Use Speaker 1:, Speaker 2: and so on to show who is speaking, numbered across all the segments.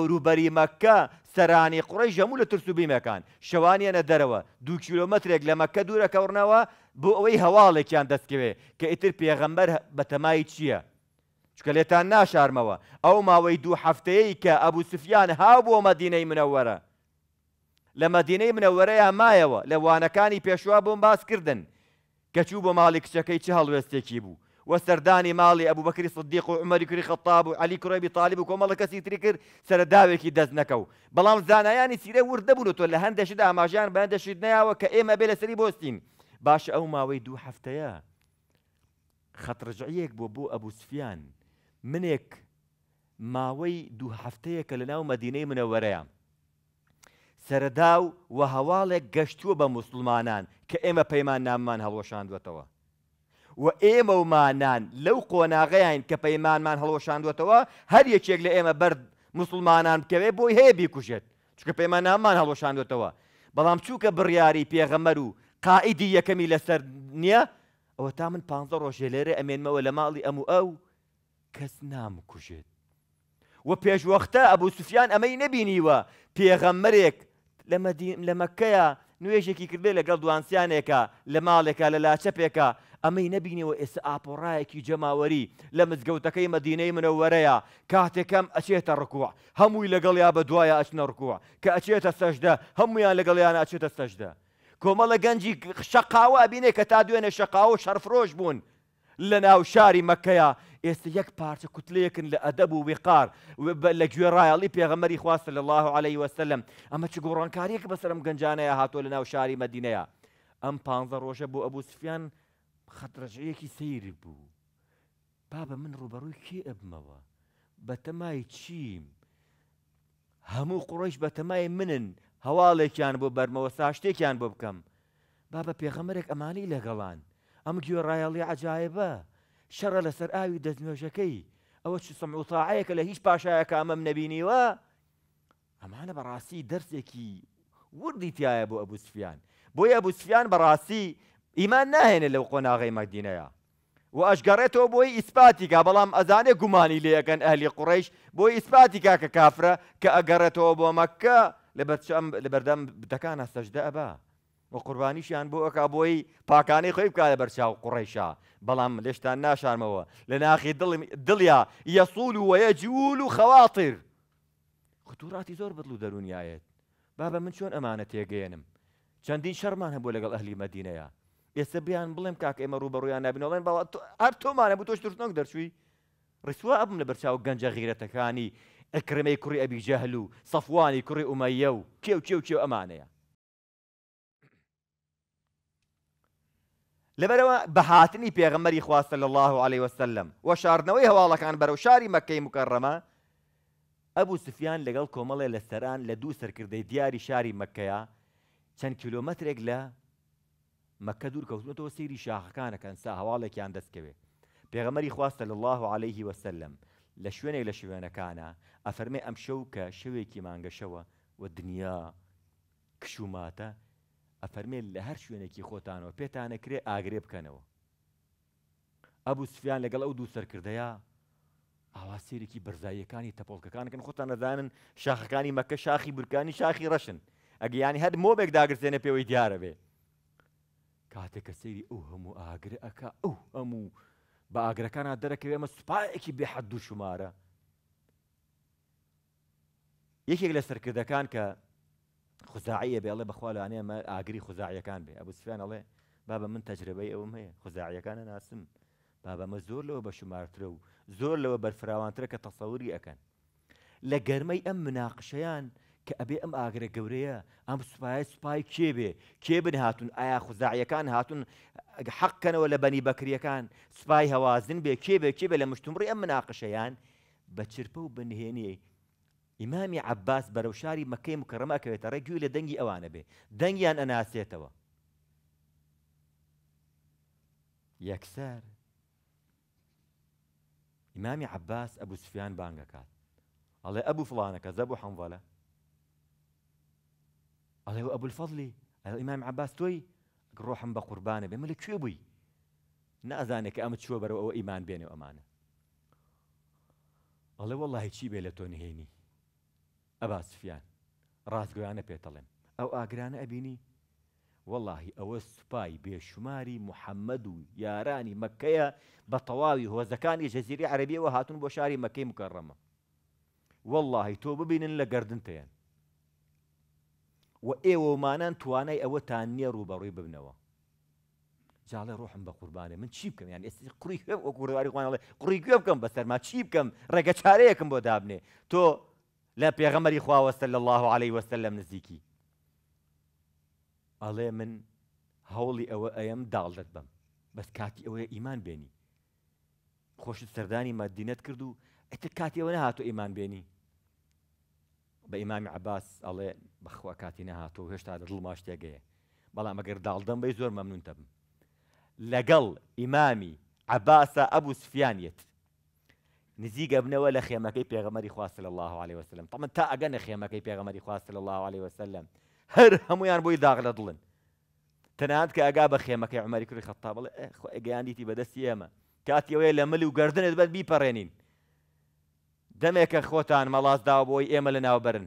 Speaker 1: وروبەری مەکە سەرانی قڕی ژەمو لە ترسوبیمەکان شەوانیانە دەرەوە دو کیلومترێک لە مەکە دوورەکەورنەوە بۆ ئەوەی هەواڵێکیان دەستکەوێ کە ئیتر پێغەمبەر بەتەمای چییە؟ چکە لێتان ناشارمەوە ئەو ماوەی دوو هەفتەیە کە ئەبوو سفیان هاو بۆ مەدینەی منەوەرە لە مەدینەی منەوەرەیان مایەوە لە وانەکانی پێشوا بۆم باس کردن کە چوو بۆ ماڵی کچەکەی چه هەڵوێستێکی بوو وەسەردانی ماڵی ئەبوو بەکری سدیق و عمەری کوری خەتاب و علی کوڕێبی تاالب و کۆمەڵە کەسی تری کرد سەرداوێکی دەست نەکە و بەڵام زانایانی سیرە وردەبوون تۆ لە هەندێشدا ئاماژیان بە هەندەشید نەیاوە کە ئێمە بێ لە سەری بۆستین باشە ئەو ماوەی دوو هەفتەیە خەتڕژعیەک بۆ بۆ ئەبوو سفیان منێک ماوەی دوو هەفتەیە کە لە ناو مەدینەی منەوەرەیە سەردا و وە هەواڵێک گەشتووە بە مسلمانان کە ئێمە پەیمان ناممان هەڵۆشاندوێتەوە و ئێمە ومانان لەو قۆناغیان کە پەیمانمان هەڵۆشاندوێتەوە هەر یەکێک لە ئێمە بەر مسلمانان بکەوێ بۆی هەیە بیکوژێت چکە پەیماننامان هەڵۆشاندوێتەوە بەڵام چووکە بڕیاری پێغەمەر و قائیدی یەکەمی لەسەر نییە ئەوە تا من پ ڕۆژێ لێرە ئەمێنمەوە لە ماڵی ئەمو ئەو کەس نامکوژێت و پێشوەختە ئەبوو سوفیان ئەمەی نەبینیوە پێغەمەرێک لە مەکەیە نوێژێکی کردێ لەگەڵ دوانسیانێکە لە ماڵێکە لە لاچەپێکە ئەمەی نەبینەوە ئێستا ئاپۆڕایەکی جەماوەری لە مزگەوتەکەی مەدینەی منەوەرەیە کاتێکم ئەچێتە ڕکووە هەمووی لەگەڵ یا بە دوایە ئەچنە ڕکووە کە ئەچێتە سەشدە هەمویان لەگەڵیان ئەچێتە سەشدە کۆمەڵە گەنجی شەقاوە ئەبینێ کە تا دوێنێ شەقاوە شەرفرۆش بوون لە ناو شاری مەکەیە ئێستا یەک پارچە کوتلەیەکن لە ئەدەب و وقار لە گوێڕایڵی پێغەمەری خواستە لە الله عليه وسلم ئەمە چ گۆڕانکاریەکە بەسەرم گەنجانەیە هاتۆ لە ناو شاری مەدینەیە ئەم پ ڕۆژە بۆ ئەبوو سفیان خەتڕژەیەکی سیر بوو با بە من ڕوبەڕووی کێ ئەبمەوە بەتەمای چیم هەموو قڕۆش بەتەمای منن هەواڵێکیان بۆ بەرمەوە ساشتێکیان بۆ بکەم با بە پێغەمەرێک ئەمانی لەگەڵان ئەم گوێڕایەڵی عجاایبە شەڕە لەسەر ئاوی دەستنوێژەکەی ئەوە چ سموتاعەکە لە هیچ پاشایە کامەم نەبینیوە ئەمانە بەڕاستی دەرسێکی وردی تایە بۆ ئەبوسفیان بۆیە ئەبوسفیان بەڕاستی ئیمان ناهێنێ لەو قۆناغی مەدینەیە و ئەشگەڕێتەوە بۆی ئیسپاتی کا بەڵام ئەزانێ گومانی لەکەن ئەهلی قوڕیش بۆی ئیسپاتی کا کە کافرە کە ئەگەڕێتەوە بۆ مەکە لە بەردەم بتەکانە سەجدە ئەبا و قوربانیشیان بۆ ئەک بۆی پاکانەی خۆی بکات لە بەرچاو قڕیشا بەڵام لێشتان ناشارمەوە لە ناخی دڵیا یەسوول و وەیە جوول و خەواتر خطوراتی زۆر بڵ و دەرونیایەت بابە من چۆن ئەمانە تێگەێنم چەندین شەرمان هەبوو لەگەڵ ئەهلی مەدینەیە ئێستا بیان بڵێم کاک ئێمە ڕوبەڕویان نبینەڵێن باڵ هەر تۆمانە بۆ تۆش درستنۆک دەرچووی ڕسووا ئەبم لە بەرچاو گەنجە غیرەتەکانی ئەکرمەی کوڕی ئەبی جەهل و سەفوانی کوڕی ئومەیە و کێو کێو کێو ئەمانەیە لەبەرەوە بەهاتنی پێغەمەری خواستە لە الله عليه وسلم و شارنەوەی هەواڵەکان بەرەو شاری مەکەی مکەڕەمە ئەبوو سفیان لەگەڵ کۆمەڵێ لە سەران لە دوو سەرکردەی دیاری شاری مەکەیە چەند کیلۆمەترێک لە مەکە دوور کەوتنەوە سری شاخەکانەکەن سا هەواڵێکیان دەستکەوێ پێغەمەری خواستە لە الله عليه وسلم لە شوێنێک لە شوێنەکانە ئەفەرمێ ئەم شەو کە شەوێکی مانگەشەوە و دنیا کشوماتە ئەفەرمێ لە هەر شوێنێکی خۆتانەوە پێتانەکرێ ئاگرێ بکەنەوە ئەبوو سفیان لەگەڵ ئەو دوو سەرکردەیە ئاوا سێرێکی بەرزاییەکانی تەپۆڵکەکانکن خۆتان نەزانن شاخەکانی مەکە شاخی بورکانی شاخی ڕەشن ئەگەیانی هەر مۆبێک داگرسێنە پێوەی دیارە بێ کاتێک کە سەیری ئەو هەموو ئاگرە ئەک ئەو هەموو بە ئاگرەکانە دەرەکەوێ ئەمە سوپایەکی بێحەد دوو شمارە یەکێک لە سەرکردەکان کە خوزاعیە بێڵێ بەخوالانێ ئەمە ئاگری خوزاعیەکان بێ ئەبوو سفیان ئەڵێ بابە من تەجربەی ئەوم هەیە خوزاعیەکانە ناسم بابە مە زۆر لەوە بە شمارترە و زۆر لەوە بەرفراوانترە کە تەسەوری ئەەکەن لە گەرمەی ئەم مناقشەیان کە ئەبێ ئەم ئاگرە گەورەیە ئەم سوپایە سوپای کێبێ کێبن هاتون ئایا خوزاعیەکان هاتون حەقکەنەوە لە بەنی بەکریەکان سوپای هەوازن بێ کێبێ کێبێ لە مشتمڕی ئەم مناقشەیان بە چرپە و بنهێنی ئیمامی عباس بەرەو شاری مەکەی مکەڕەمەکەوێتە ڕێگوی لە دەنگی ئەوانە بێ دەنگیان ئەناسێتەوە یەکسەر ئیمامی عباس ئەبوو سفیان بانگەکات ئەڵێ ئەبوو فڵانەکە زەبوو حەمڤەلە قال له ابو الفضلي قال امام عباس توي قال روح امبا قربانه بيقول لك شو ابوي نأذاني كامت شو برو او ايمان بيني وامانه قال له والله شي بيلا توني هيني ابا سفيان راس جوانا بيتلم او اجرانا ابيني والله او سباي بشماري محمد راني مكيا بطواوي هو زكان جزيره عربيه وهاتون بشاري مكي مكرمه والله توب بين لقردنتين و ئێوەمانان توانای ئەوەتان نییە ڕوبەڕووی ببنەوە جاڵێ ڕۆحم بە قوربانێ من چی بکەم یان ئێستی قوڕی ئەو قوڕواری خوانڵێ قوڕی گوێ بکەم بەسەرما چی بکەم ڕێگە چارەیەکم بۆ دابنێ تۆ لە پێغەمەری خواوەسە لە الله عليه وەسە لەم نزیکی ئەڵێ من هەوڵی ئەوە ئەم داڵدت بم بەس کاتی ئەوەیە ئیمان بێنی خۆشت سەردانی مەدینەت کرد و ئەتر کاتی ئەوە نەهاتۆ ئیمان بێنی بإمام عباس بە ئیمامی عباس ئەڵێ بەخوا کاتی نەهاتۆ بلا ما شتێگەیە بەڵام ئەگەر داڵدەم ممنون زۆر لقل بم عباس أبو سفيان يت سفیانیت ابن ولا لە كي پێغەمەری خواست لە الله عليه وسلم طبعا تا ئەگەنە كي پێغەمەری خواست لە الله عليه وسلم هر هەمویان بۆی بوي داغل دلن تناد كي ئەگا بە كي عمري كري خطاب الله ئەگەیان دیتی تي ئێمە يما كاتي ملی و گردنت بەد بیپەڕێنین دەمێکە خۆتان مەڵاز داوە بۆی ئێمە لە ناوبرن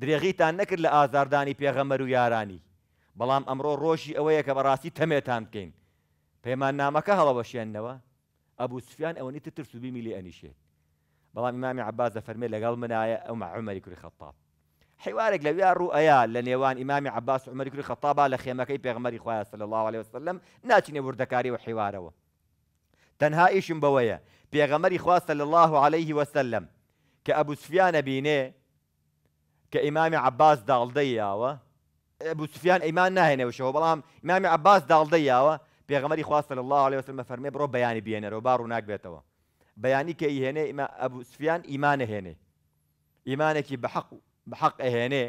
Speaker 1: درێغیتان نەکرد لە ئازاردانی پێغەمەر و یارانی بەڵام ئەمڕۆ ڕۆژی ئەوەیە کە بەڕاستی تەمێتان بکەین پەیمان نامەکە هەڵەوە شێنەوە ئەبوو سوفیان ئەوەنی تر سوبی میلی ئەنیشێت بەڵام مامی عباز فەرمێ لەگەڵ منایە ئەو عمەری کوری خەتاب حیوارێک لەوی ڕوئەیە لە نێوان ئیمامی عباس عمەری کوری خەتابا لە خێمەکەی پێغمەری خۆیان سەل الله عليه وسلم ناچینێ وردەکاری و حیوارەوە تەنها ئیشم بەوەیە پێغەمەری خواص صلى الله عليه وسلم كابو سفيان بيني كامام عباس ئیمامی عباس ابو سفيان ايمان سفیان ئەیمان بلام امام ئیمامی عباس داڵدەی یاوە پێغەمەری خواص صلى الله عليه وسلم فەرمێ بڕۆ بەیانی بێنەرەوە باڕ و ناکبێتەوە بياني کە ابو سفيان ايمان ئیمانە هێنێ بحق بحق بەحق ئەهێنێ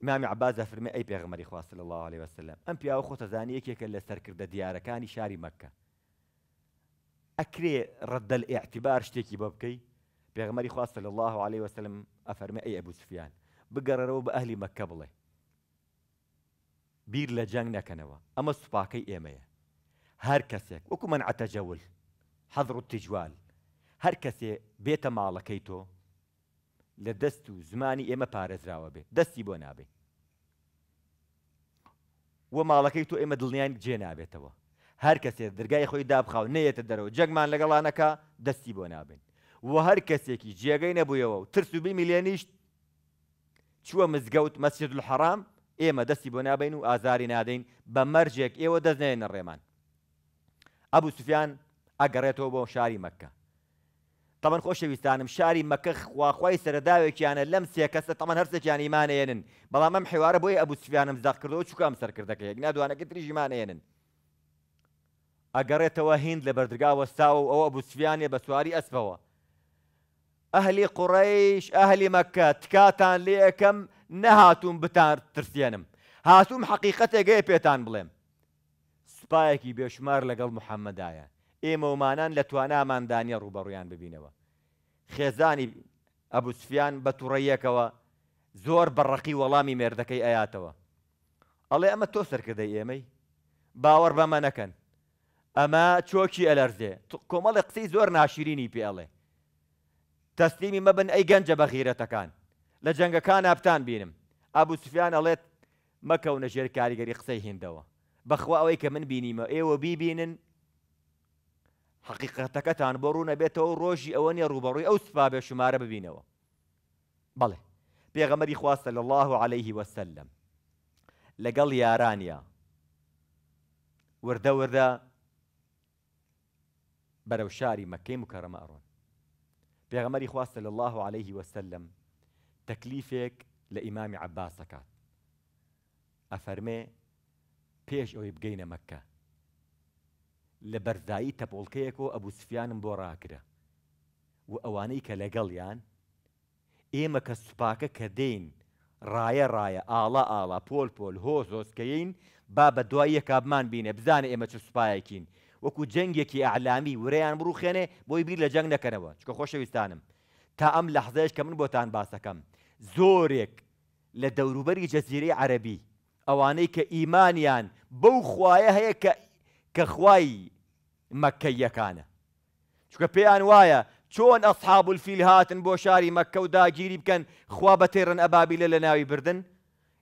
Speaker 1: مامی عبازە فرمە اي بيغمري خواه صلى الله عليه وسلم ام اخوة پیاوە خۆتەزانانی اللي لە سەرکردە ديارة كاني شاري مكة اكري رد الاعتبار شتيكي بابكي بيغمري خواه صلى الله عليه وسلم ئەفەرمە ئەی ئەبوو سفیان بگەڕەرەوە بە ئەهلی مەکە بڵێ بیر لە جەنگ نەکەنەوە ئەمە سوپاکەی ئێمەیە هەر کەسێک وەکو من عتەجەول حەضر و تیجوال هەر کەسێ بێتە ماڵەکەی لە دەست و زمانی ئێمە پارێزراوە بێ دەستی بۆ نابێ وە ماڵەکەی تۆ ئێمە دڵنیان جێ نابێتەوە هەر کەسێک دەرگای خۆی دابخاو نەیەتە دەرەوە جەگمان لەگەڵانەکە دەستی بۆ نابن وە هەر کەسێکی جێگەی نەبوویەوە و ترس و بیمیلیێنیشت چووە مزگەوت مەسجد الحرام ئێمە دەستی بۆ نابین و ئازاری نادەین بە مەرجێک ئێوە دەستنێنە ڕێمان ئەبوو سوفیان ئەگەڕێتەوە بۆ شاری مەکە تەمەەن خۆشەویستانم شاری مەکەخواخوای سەرداوێکیانە لەم سێکەسە تەمەەن هەرسەجان ایمانێنن بەڵام ئەم حێوارە بۆی ئەبوسفیانم زاکردەوە چکم سەرکردەکەیەک نادوانەکە تریژیمانێنن. ئەگەڕێتەوە هند لە بەردرگاوەستاوە ئەوە ئەبوسفیانێ بە سواری ئەسپەوە. ئەهلی قوڕیش ئەهلی مەکە تکاتان لێ یەکەم نەهاتوم بتان ترسێنم. هاتووم حەقیقەتێگەی پێتان بڵێم. سوپایەکی بێشمار لەگەڵ محەممەدایە. ئێمەمانان لە تواناماندانیە ڕوبەڕویان ببینەوە خێزانی ئەبوسفیان بە توڕەیەکەوە زۆر بەڕقی وەڵامی مێردەکەی ئەیاتەوە ئەڵێ ئەمە تۆ سەرکردەی ئێمەی باوەڕ بەمە نەکەن ئەمە چۆکی ئەلەرزێ کۆمەڵی قسەی زۆر ناشرینی پێڵێ تەستیمی مەبن ئەی گەنجە بە غیرەتەکان لە جەنگەکان ئاپتان بینم ئابوسفیان ئەڵێت مەکەونە ژێر کاریگەری قسەی هندەوە بەخوا ئەوەی کە من بینیمە ئێوە بیبینن حقیقەتەکەتان بۆ ڕوو نەبێتەوە ڕۆژی ئەوە أو ڕوبەڕووی ئەو سپابێ شمارە ببینەوە بەڵێ پێغەمەری خواستە لە الله عليه وسلم لەگەڵ یارانیا وردا وردە بەرەو شاری مەکەی مکەڕەمە ئەڕۆن پێغەمەری خواستە صلى الله عليه وسلم تكليفك لإمام ئیمامی أفرمي ئەفەرمێ أو ئەوەی مكة لە بەرزایی تەپۆڵکەیەکەوە ئەبوسفیانم بۆ ڕاکرە و ئەوانەی کە لەگەڵیان ئێمە کە سوپاکە کە دێین ڕایە ڕایە ئاڵا ئاڵا پۆل پۆل هۆ زۆستکەین با بە دواییە کابمان بینە بزانە ئێمە چ سوپایەکین وەکو جەنگێکی ئاعلامی ورەیان بڕوخێنێ بۆی بیر لە جەنگ نەکەنەوە چکە خۆشەویستانم تا ئەم لە حزەیەش کە من بۆتان باسەکەم زۆرێک لە دەوروبەری جەزیرەی عەربی ئەوانەی کە ئیمانیان بەو خوایە هەیە کە کە كان مەکەیەکانە چکە پێیان وایە چۆن ئەصحاب الفیل هاتن بوشاري شاری مەکە و داگیری بکەن خوا بەتێڕن ئەبابیلە لە ناوی بردن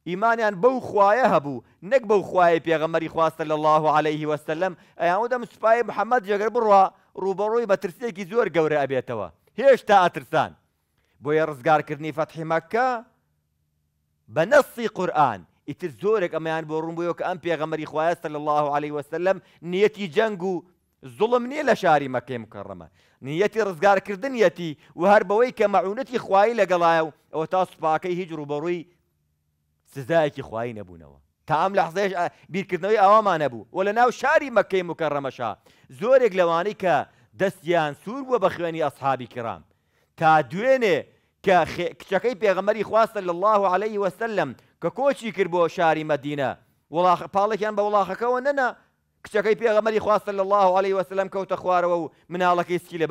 Speaker 1: ئیمانیان بەو خوایە هەبوو نك بەو خوایە پێغەمەری خواستە لە الله عليه وسلم ئەیان دەم سوپای محەممەد جگەر روبروي ڕوبەڕۆی زور ترسێکی زۆر گەورە هيش هێشتا ئاترسان بو يرزقار كرني فتح مكة نەسی قرآن ئیتر زۆرێک ئەمەیان بۆ ڕوون بووەوە کە ئەم پێغەمەری خوایستە لە الله عليه وسلم نیەتی جەنگ و زڵم نییە لە شاری مەکەی مکەڕەمە نیەتی ڕزگارکردن یەتی و هەر بەوەی کە مەعونەتی خوای لەگەڵایە و ئەوە تا سوپاکەی هیچ ڕوبەڕووی سزایەکی خوای نەبوونەوە تام لە حزەیەش بیرکردنەوەی ئەومان نەبوو و لە ناو شاری مەکەی مکەڕەمەشا زۆرێک لەوانەی کە دەستیان سوور بووە بە خوێنی ئەسحابی کرام تا دوێنێ کە کچەکەی پێغەمەری خواستە لە الله عليه وسلم کە کۆچی کرد بۆ شاری مدینە پاڵێکیان بە وڵاخەکەەوە نەنا کچەکەی پێغەمەری خواستە لە الله عليه وسلم کەوتە خوارەوە من مناڵەکەی سکی لە